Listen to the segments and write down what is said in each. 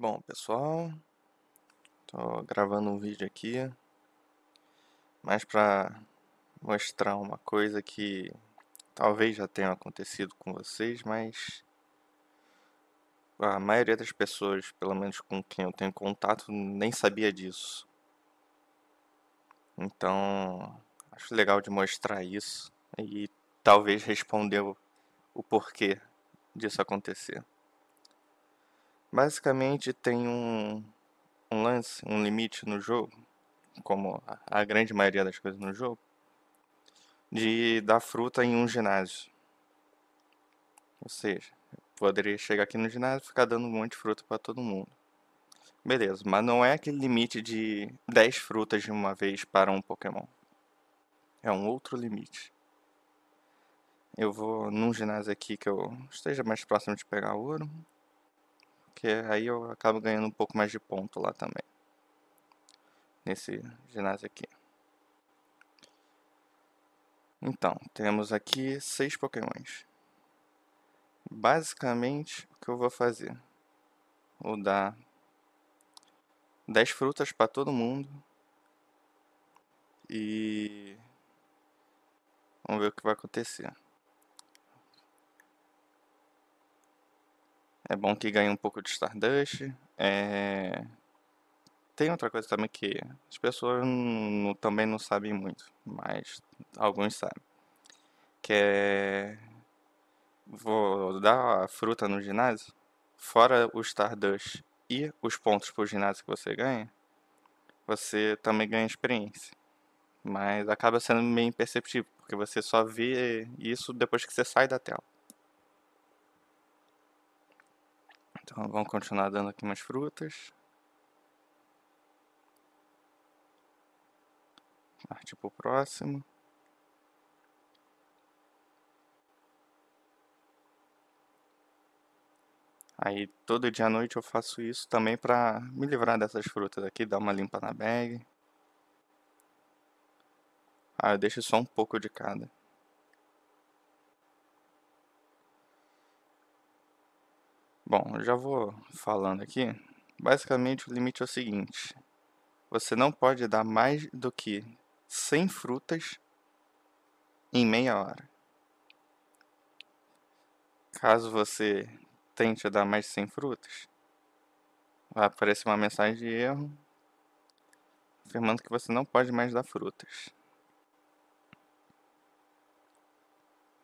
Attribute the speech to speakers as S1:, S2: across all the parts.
S1: Bom, pessoal, estou gravando um vídeo aqui, mais para mostrar uma coisa que talvez já tenha acontecido com vocês, mas a maioria das pessoas, pelo menos com quem eu tenho contato, nem sabia disso. Então, acho legal de mostrar isso e talvez responder o porquê disso acontecer. Basicamente tem um, um lance, um limite no jogo, como a grande maioria das coisas no jogo, de dar fruta em um ginásio. Ou seja, poderia chegar aqui no ginásio e ficar dando um monte de fruta para todo mundo. Beleza, mas não é aquele limite de 10 frutas de uma vez para um Pokémon. É um outro limite. Eu vou num ginásio aqui que eu esteja mais próximo de pegar ouro porque aí eu acabo ganhando um pouco mais de ponto lá também. Nesse ginásio aqui. Então, temos aqui seis pokémons. Basicamente, o que eu vou fazer? Vou dar 10 frutas para todo mundo. E... Vamos ver o que vai acontecer. É bom que ganhe um pouco de Stardust. É... Tem outra coisa também que as pessoas não, também não sabem muito, mas alguns sabem. Que é. Vou dar a fruta no ginásio, fora o Stardust e os pontos pro ginásio que você ganha, você também ganha experiência. Mas acaba sendo meio imperceptível, porque você só vê isso depois que você sai da tela. Então vamos continuar dando aqui umas frutas. Partir para o próximo. Aí todo dia à noite eu faço isso também para me livrar dessas frutas aqui, dar uma limpa na bag. Ah, eu deixo só um pouco de cada. Bom, já vou falando aqui. Basicamente, o limite é o seguinte: você não pode dar mais do que 100 frutas em meia hora. Caso você tente dar mais de 100 frutas, vai aparecer uma mensagem de erro afirmando que você não pode mais dar frutas.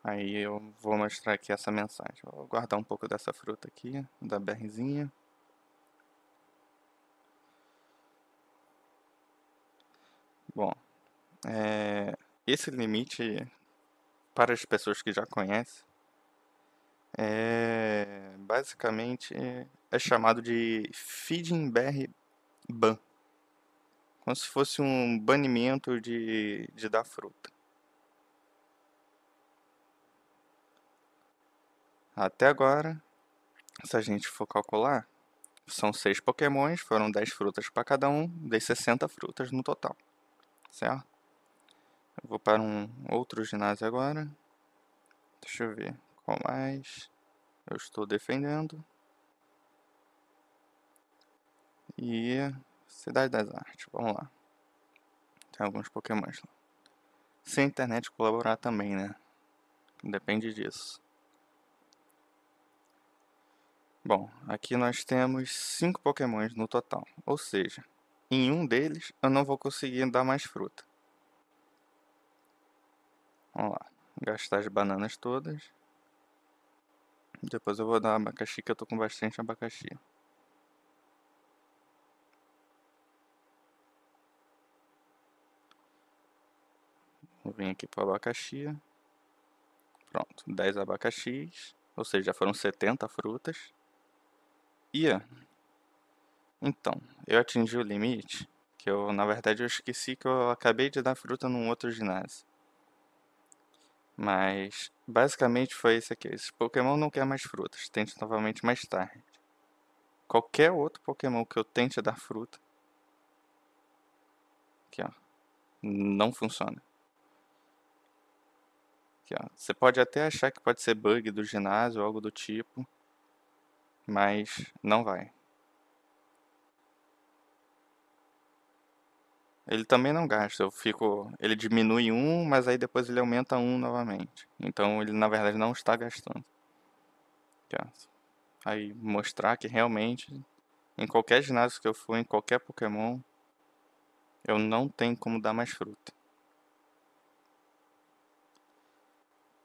S1: Aí eu vou mostrar aqui essa mensagem. Vou guardar um pouco dessa fruta aqui, da berrezinha. Bom, é, esse limite, para as pessoas que já conhecem, é, basicamente é chamado de feeding BR ban. Como se fosse um banimento de, de dar fruta. Até agora, se a gente for calcular, são seis pokémons, foram 10 frutas para cada um, dei 60 frutas no total, certo? Eu vou para um outro ginásio agora. Deixa eu ver qual mais eu estou defendendo. E Cidade das Artes, vamos lá. Tem alguns pokémons lá. Se a internet colaborar também, né? Depende disso. Bom, aqui nós temos 5 pokémons no total, ou seja, em um deles eu não vou conseguir dar mais fruta. Vamos lá, gastar as bananas todas. Depois eu vou dar abacaxi, que eu tô com bastante abacaxi. Vou vir aqui pro abacaxi. Pronto, 10 abacaxis, ou seja, foram 70 frutas ia. Então, eu atingi o limite, que eu, na verdade, eu esqueci que eu acabei de dar fruta num outro ginásio. Mas, basicamente foi isso aqui. Esse Pokémon não quer mais frutas, tente novamente mais tarde. Qualquer outro Pokémon que eu tente dar fruta... Aqui, ó. Não funciona. Aqui, ó. Você pode até achar que pode ser bug do ginásio ou algo do tipo, mas não vai. Ele também não gasta, eu fico, ele diminui um, mas aí depois ele aumenta um novamente. Então ele na verdade não está gastando. É aí mostrar que realmente em qualquer ginásio que eu for, em qualquer Pokémon, eu não tenho como dar mais fruta.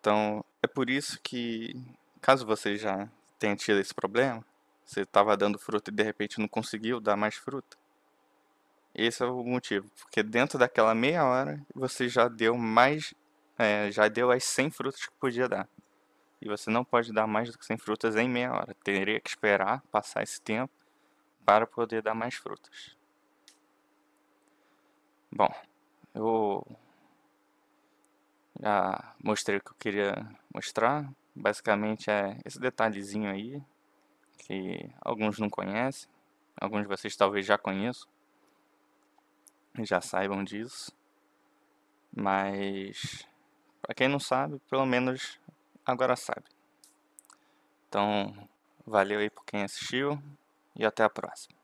S1: Então, é por isso que, caso vocês já tenha tido esse problema? Você estava dando fruta e de repente não conseguiu dar mais fruta? Esse é o motivo, porque dentro daquela meia hora você já deu mais, é, já deu as 100 frutas que podia dar. E você não pode dar mais do que 100 frutas em meia hora. Teria que esperar passar esse tempo para poder dar mais frutas. Bom, eu já mostrei o que eu queria mostrar. Basicamente é esse detalhezinho aí, que alguns não conhecem, alguns de vocês talvez já conheçam, e já saibam disso, mas para quem não sabe, pelo menos agora sabe. Então, valeu aí por quem assistiu e até a próxima.